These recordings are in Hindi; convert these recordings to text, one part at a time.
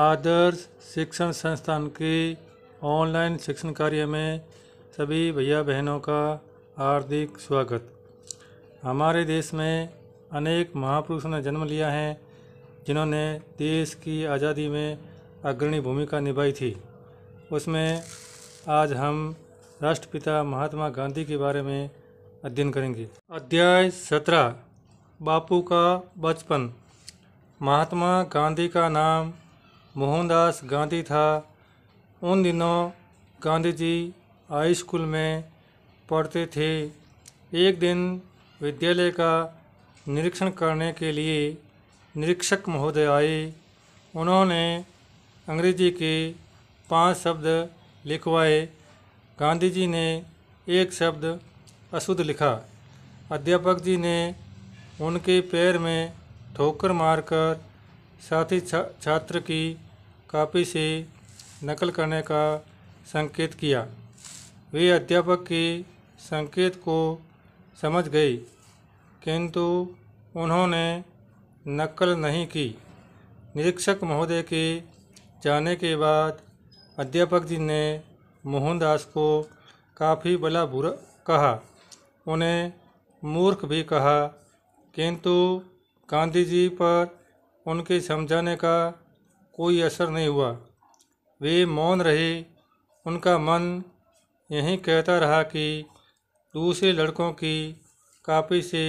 आदर्श शिक्षण संस्थान के ऑनलाइन शिक्षण कार्य में सभी भैया बहनों का हार्दिक स्वागत हमारे देश में अनेक महापुरुषों ने जन्म लिया है जिन्होंने देश की आज़ादी में अग्रणी भूमिका निभाई थी उसमें आज हम राष्ट्रपिता महात्मा गांधी के बारे में अध्ययन करेंगे अध्याय सत्रह बापू का बचपन महात्मा गांधी का नाम मोहनदास गांधी था उन दिनों गांधी जी हाई स्कूल में पढ़ते थे एक दिन विद्यालय का निरीक्षण करने के लिए निरीक्षक महोदय आए उन्होंने अंग्रेजी के पांच शब्द लिखवाए गांधी जी ने एक शब्द अशुद्ध लिखा अध्यापक जी ने उनके पैर में ठोकर मारकर साथ ही छात्र की कापी से नकल करने का संकेत किया वे अध्यापक के संकेत को समझ गई किंतु उन्होंने नकल नहीं की निरीक्षक महोदय के जाने के बाद अध्यापक जी ने मोहनदास को काफ़ी बला बुरा कहा उन्हें मूर्ख भी कहा किंतु गांधी जी पर उनके समझाने का कोई असर नहीं हुआ वे मौन रहे उनका मन यही कहता रहा कि दूसरे लड़कों की कापी से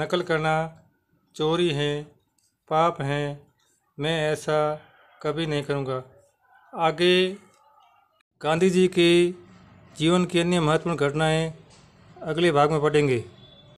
नकल करना चोरी है पाप है मैं ऐसा कभी नहीं करूँगा आगे गांधी जी के जीवन की अन्य महत्वपूर्ण घटनाएं अगले भाग में पढ़ेंगे